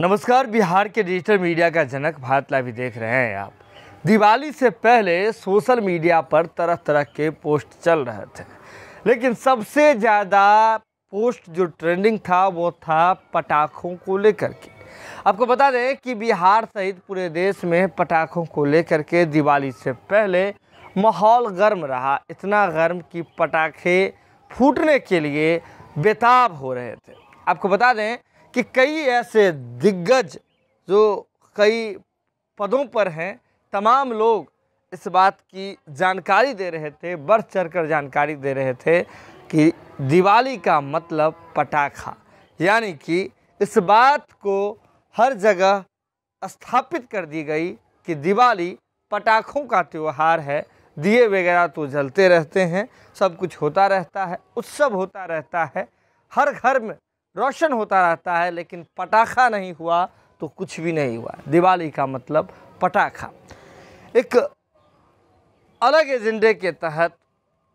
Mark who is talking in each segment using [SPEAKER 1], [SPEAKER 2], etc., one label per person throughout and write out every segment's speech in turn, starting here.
[SPEAKER 1] नमस्कार बिहार के digital media का जनक भारत लाइव देख रहे हैं आप दिवाली से पहले सोशल मीडिया पर तरह तरह के पोस्ट चल रहे थे लेकिन सबसे ज़्यादा पोस्ट जो ट्रेंडिंग था वो था पटाखों को लेकर के आपको बता दें कि बिहार सहित पूरे देश में पटाखों को लेकर के दिवाली से पहले माहौल गर्म रहा इतना गर्म कि पटाखे फूटने के लिए बेताब हो रहे थे आपको बता दें कि कई ऐसे दिग्गज जो कई पदों पर हैं तमाम लोग इस बात की जानकारी दे रहे थे बढ़ चढ़ कर जानकारी दे रहे थे कि दिवाली का मतलब पटाखा यानी कि इस बात को हर जगह स्थापित कर दी गई कि दिवाली पटाखों का त्यौहार है दिए वगैरह तो जलते रहते हैं सब कुछ होता रहता है उत्सव होता रहता है हर घर में रोशन होता रहता है लेकिन पटाखा नहीं हुआ तो कुछ भी नहीं हुआ दिवाली का मतलब पटाखा एक अलग एजेंडे के तहत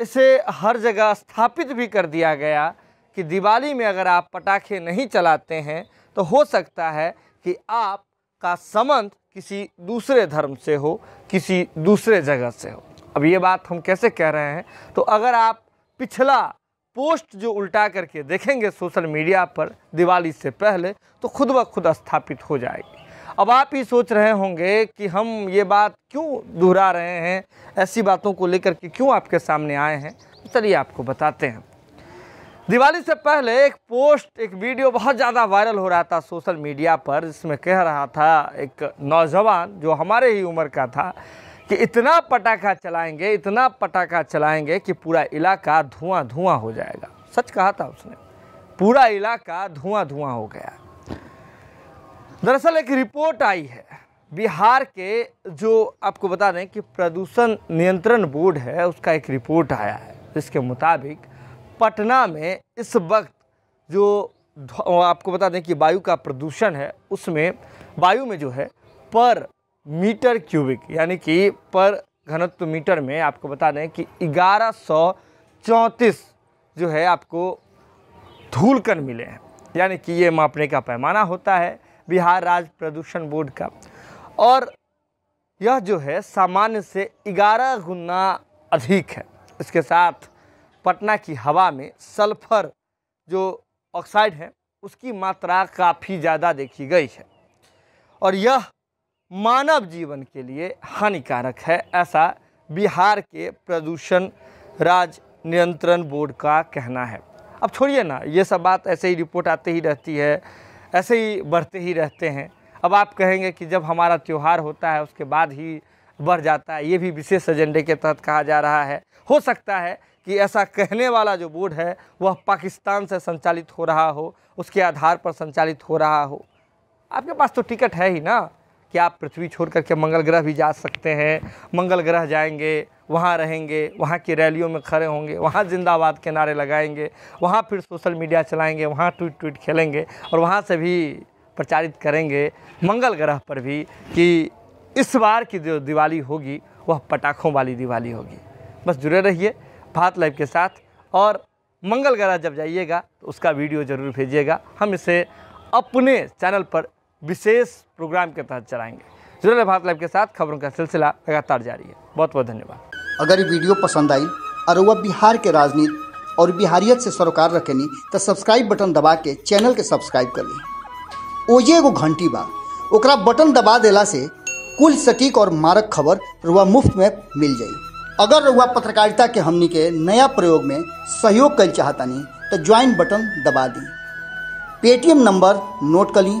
[SPEAKER 1] इसे हर जगह स्थापित भी कर दिया गया कि दिवाली में अगर आप पटाखे नहीं चलाते हैं तो हो सकता है कि आप का संबंध किसी दूसरे धर्म से हो किसी दूसरे जगह से हो अब ये बात हम कैसे कह रहे हैं तो अगर आप पिछला पोस्ट जो उल्टा करके देखेंगे सोशल मीडिया पर दिवाली से पहले तो खुद ब खुद स्थापित हो जाएगी अब आप ही सोच रहे होंगे कि हम ये बात क्यों दोहरा रहे हैं ऐसी बातों को लेकर के क्यों आपके सामने आए हैं तो चलिए आपको बताते हैं दिवाली से पहले एक पोस्ट एक वीडियो बहुत ज़्यादा वायरल हो रहा था सोशल मीडिया पर जिसमें कह रहा था एक नौजवान जो हमारे ही उम्र का था कि इतना पटाखा चलाएंगे इतना पटाखा चलाएंगे कि पूरा इलाका धुआं धुआं हो जाएगा सच कहा था उसने पूरा इलाका धुआं धुआं हो गया दरअसल एक रिपोर्ट आई है बिहार के जो आपको बता दें कि प्रदूषण नियंत्रण बोर्ड है उसका एक रिपोर्ट आया है जिसके मुताबिक पटना में इस वक्त जो आपको बता दें कि वायु का प्रदूषण है उसमें वायु में जो है पर मीटर क्यूबिक यानी कि पर घनत्व मीटर में आपको बता दें कि ग्यारह जो है आपको धूल मिले हैं यानी कि ये मापने का पैमाना होता है बिहार राज्य प्रदूषण बोर्ड का और यह जो है सामान्य से 11 गुना अधिक है इसके साथ पटना की हवा में सल्फर जो ऑक्साइड है उसकी मात्रा काफ़ी ज़्यादा देखी गई है और यह मानव जीवन के लिए हानिकारक है ऐसा बिहार के प्रदूषण राज नियंत्रण बोर्ड का कहना है अब छोड़िए ना ये सब बात ऐसे ही रिपोर्ट आते ही रहती है ऐसे ही बढ़ते ही रहते हैं अब आप कहेंगे कि जब हमारा त्यौहार होता है उसके बाद ही बढ़ जाता है ये भी विशेष एजेंडे के तहत कहा जा रहा है हो सकता है कि ऐसा कहने वाला जो बोर्ड है वह पाकिस्तान से संचालित हो रहा हो उसके आधार पर संचालित हो रहा हो आपके पास तो टिकट है ही ना कि आप पृथ्वी छोड़ करके मंगल ग्रह भी जा सकते हैं मंगल ग्रह जाएंगे वहाँ रहेंगे वहाँ की रैलियों में खड़े होंगे वहाँ जिंदाबाद के नारे लगाएंगे वहाँ फिर सोशल मीडिया चलाएंगे वहाँ ट्वीट ट्वीट खेलेंगे और वहाँ से भी प्रचारित करेंगे मंगल ग्रह पर भी कि इस बार की जो दिवाली होगी वह पटाखों वाली दिवाली होगी बस जुड़े रहिए भारत लाइव के साथ और मंगल ग्रह जब जाइएगा तो उसका वीडियो ज़रूर भेजिएगा हम इसे अपने चैनल पर विशेष प्रोग्राम के तहत चलाएंगे जुड़े भारत लाइव के साथ खबरों का सिलसिला लगातार जारी
[SPEAKER 2] है बहुत बहुत धन्यवाद अगर ये वीडियो पसंद आई और वह बिहार के राजनीति और बिहारियत से सरोकार रखेनी तो सब्सक्राइब बटन दबा के चैनल के सब्सक्राइब कर ली ओजे एगो घंटी बा ओकरा बटन दबा देला से कुल सटीक और मारक खबर रुआ मुफ्त में मिल जाए अगर रुआ पत्रकारिता के हमनी के नया प्रयोग में सहयोग कर चाहतानी तो ज्वाइन बटन दबा दी पेटीएम नंबर नोट कर ली